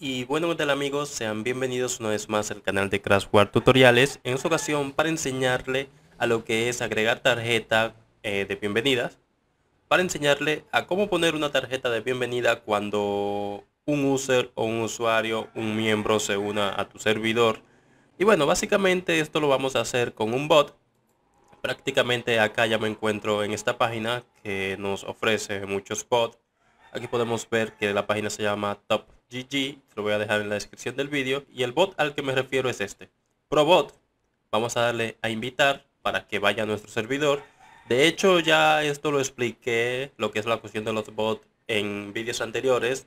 Y bueno, ¿qué tal amigos? Sean bienvenidos una vez más al canal de Crash War Tutoriales. En su ocasión para enseñarle a lo que es agregar tarjeta eh, de bienvenidas. Para enseñarle a cómo poner una tarjeta de bienvenida cuando un user o un usuario, un miembro se una a tu servidor. Y bueno, básicamente esto lo vamos a hacer con un bot. Prácticamente acá ya me encuentro en esta página que nos ofrece muchos bots. Aquí podemos ver que la página se llama Top GG, lo voy a dejar en la descripción del vídeo. Y el bot al que me refiero es este. Probot, vamos a darle a invitar para que vaya a nuestro servidor. De hecho, ya esto lo expliqué, lo que es la cuestión de los bots en vídeos anteriores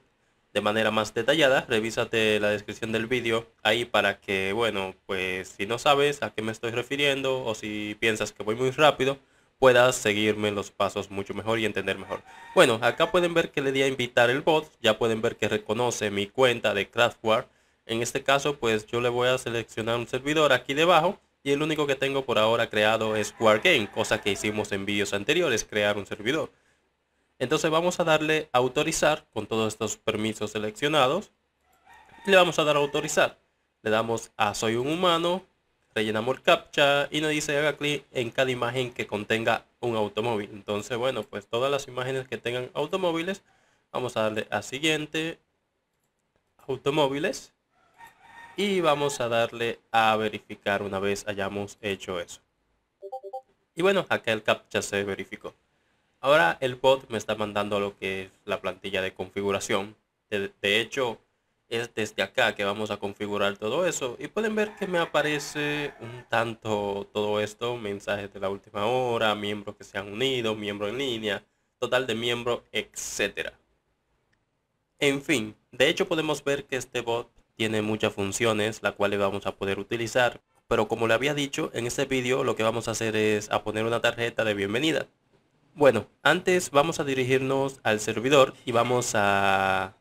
de manera más detallada. Revísate la descripción del vídeo ahí para que, bueno, pues si no sabes a qué me estoy refiriendo o si piensas que voy muy rápido, puedas seguirme los pasos mucho mejor y entender mejor. Bueno, acá pueden ver que le di a invitar el bot, ya pueden ver que reconoce mi cuenta de Craftware. En este caso, pues yo le voy a seleccionar un servidor aquí debajo y el único que tengo por ahora creado es Wargame. cosa que hicimos en vídeos anteriores, crear un servidor. Entonces vamos a darle autorizar con todos estos permisos seleccionados. Le vamos a dar autorizar. Le damos a soy un humano, rellenamos el captcha y nos dice haga clic en cada imagen que contenga un automóvil. Entonces, bueno, pues todas las imágenes que tengan automóviles, vamos a darle a siguiente, automóviles, y vamos a darle a verificar una vez hayamos hecho eso. Y bueno, acá el captcha se verificó. Ahora el bot me está mandando lo que es la plantilla de configuración. de hecho, es desde acá que vamos a configurar todo eso. Y pueden ver que me aparece un tanto todo esto, mensajes de la última hora, miembros que se han unido, miembro en línea, total de miembros, etcétera. En fin, de hecho podemos ver que este bot tiene muchas funciones, las cuales vamos a poder utilizar. Pero como le había dicho, en este vídeo lo que vamos a hacer es a poner una tarjeta de bienvenida. Bueno, antes vamos a dirigirnos al servidor y vamos a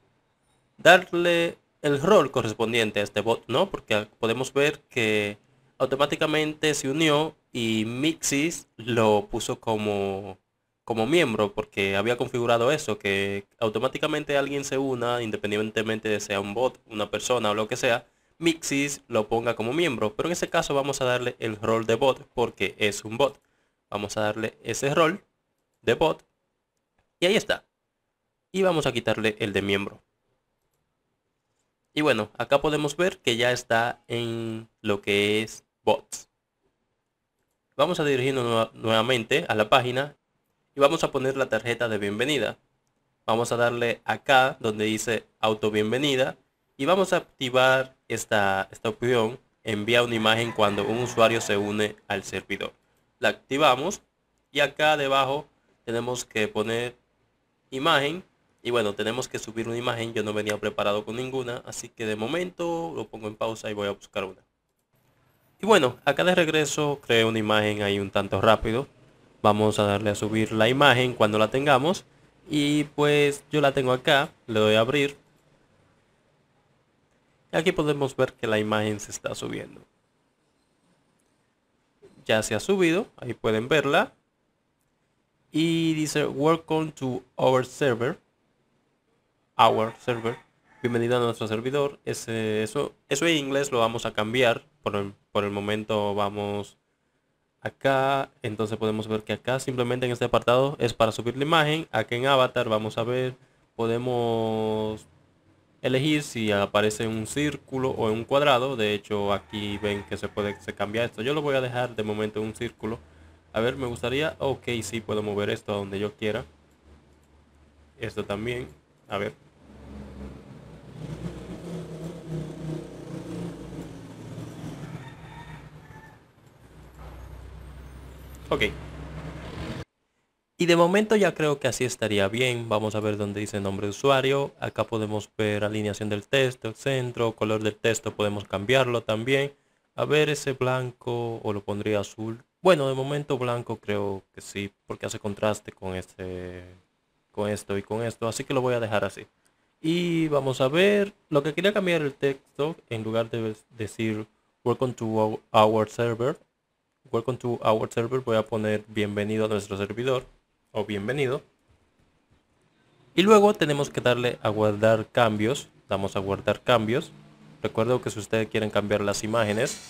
darle el rol correspondiente a este bot, ¿no? Porque podemos ver que automáticamente se unió y Mixis lo puso como, como miembro porque había configurado eso, que automáticamente alguien se una, independientemente de sea un bot, una persona o lo que sea, Mixis lo ponga como miembro. Pero en este caso vamos a darle el rol de bot porque es un bot. Vamos a darle ese rol de bot y ahí está. Y vamos a quitarle el de miembro. Y bueno, acá podemos ver que ya está en lo que es bots. Vamos a dirigirnos nuevamente a la página y vamos a poner la tarjeta de bienvenida. Vamos a darle acá donde dice auto bienvenida y vamos a activar esta, esta opción envía una imagen cuando un usuario se une al servidor. La activamos y acá debajo tenemos que poner imagen y bueno, tenemos que subir una imagen, yo no venía preparado con ninguna, así que de momento lo pongo en pausa y voy a buscar una. Y bueno, acá de regreso creé una imagen ahí un tanto rápido. Vamos a darle a subir la imagen cuando la tengamos. Y pues yo la tengo acá, le doy a abrir. Y Aquí podemos ver que la imagen se está subiendo. Ya se ha subido, ahí pueden verla. Y dice, welcome to our server our server. Bienvenido a nuestro servidor. Ese, eso, eso en inglés lo vamos a cambiar. Por el, momento vamos acá. Entonces podemos ver que acá simplemente en este apartado es para subir la imagen. Aquí en avatar vamos a ver. Podemos elegir si aparece un círculo o un cuadrado. De hecho aquí ven que se puede se cambia esto. Yo lo voy a dejar de momento un círculo. A ver, me gustaría... Ok, sí, puedo mover esto a donde yo quiera. Esto también. A ver, Ok. Y de momento ya creo que así estaría bien. Vamos a ver dónde dice nombre de usuario. Acá podemos ver alineación del texto, centro, color del texto. Podemos cambiarlo también. A ver ese blanco o lo pondría azul. Bueno, de momento blanco creo que sí, porque hace contraste con este, con esto y con esto. Así que lo voy a dejar así. Y vamos a ver, lo que quería cambiar el texto, en lugar de decir Welcome to our server, Welcome to our server. Voy a poner bienvenido a nuestro servidor o bienvenido. Y luego tenemos que darle a guardar cambios. Damos a guardar cambios. Recuerdo que si ustedes quieren cambiar las imágenes.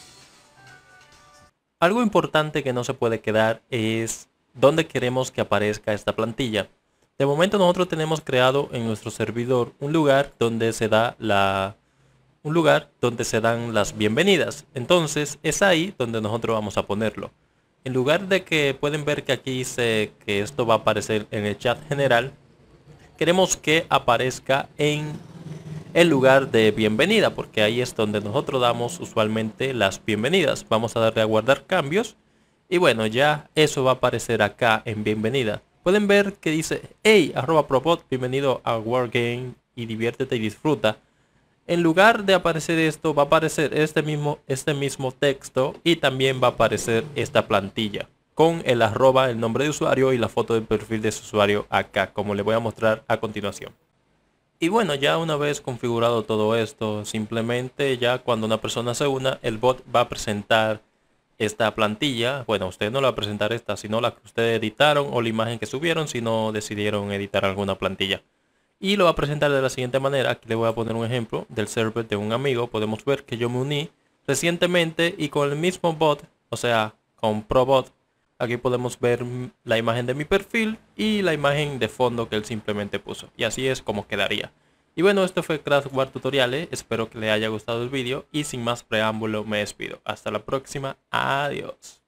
Algo importante que no se puede quedar es dónde queremos que aparezca esta plantilla. De momento nosotros tenemos creado en nuestro servidor un lugar donde se da la un lugar donde se dan las bienvenidas. Entonces es ahí donde nosotros vamos a ponerlo. En lugar de que pueden ver que aquí dice que esto va a aparecer en el chat general, queremos que aparezca en el lugar de bienvenida, porque ahí es donde nosotros damos usualmente las bienvenidas. Vamos a darle a guardar cambios y bueno, ya eso va a aparecer acá en bienvenida. Pueden ver que dice, hey, arroba propot, bienvenido a Wargame y diviértete y disfruta en lugar de aparecer esto, va a aparecer este mismo, este mismo texto y también va a aparecer esta plantilla con el arroba, el nombre de usuario y la foto de perfil de su usuario acá, como le voy a mostrar a continuación. Y bueno, ya una vez configurado todo esto, simplemente ya cuando una persona se una, el bot va a presentar esta plantilla. Bueno, usted no la va a presentar esta, sino la que ustedes editaron o la imagen que subieron, si no decidieron editar alguna plantilla y lo va a presentar de la siguiente manera. Aquí le voy a poner un ejemplo del server de un amigo. Podemos ver que yo me uní recientemente y con el mismo bot, o sea, con ProBot. Aquí podemos ver la imagen de mi perfil y la imagen de fondo que él simplemente puso. Y así es como quedaría. Y bueno, esto fue War Tutoriales. Espero que les haya gustado el vídeo y sin más preámbulo me despido. Hasta la próxima. Adiós.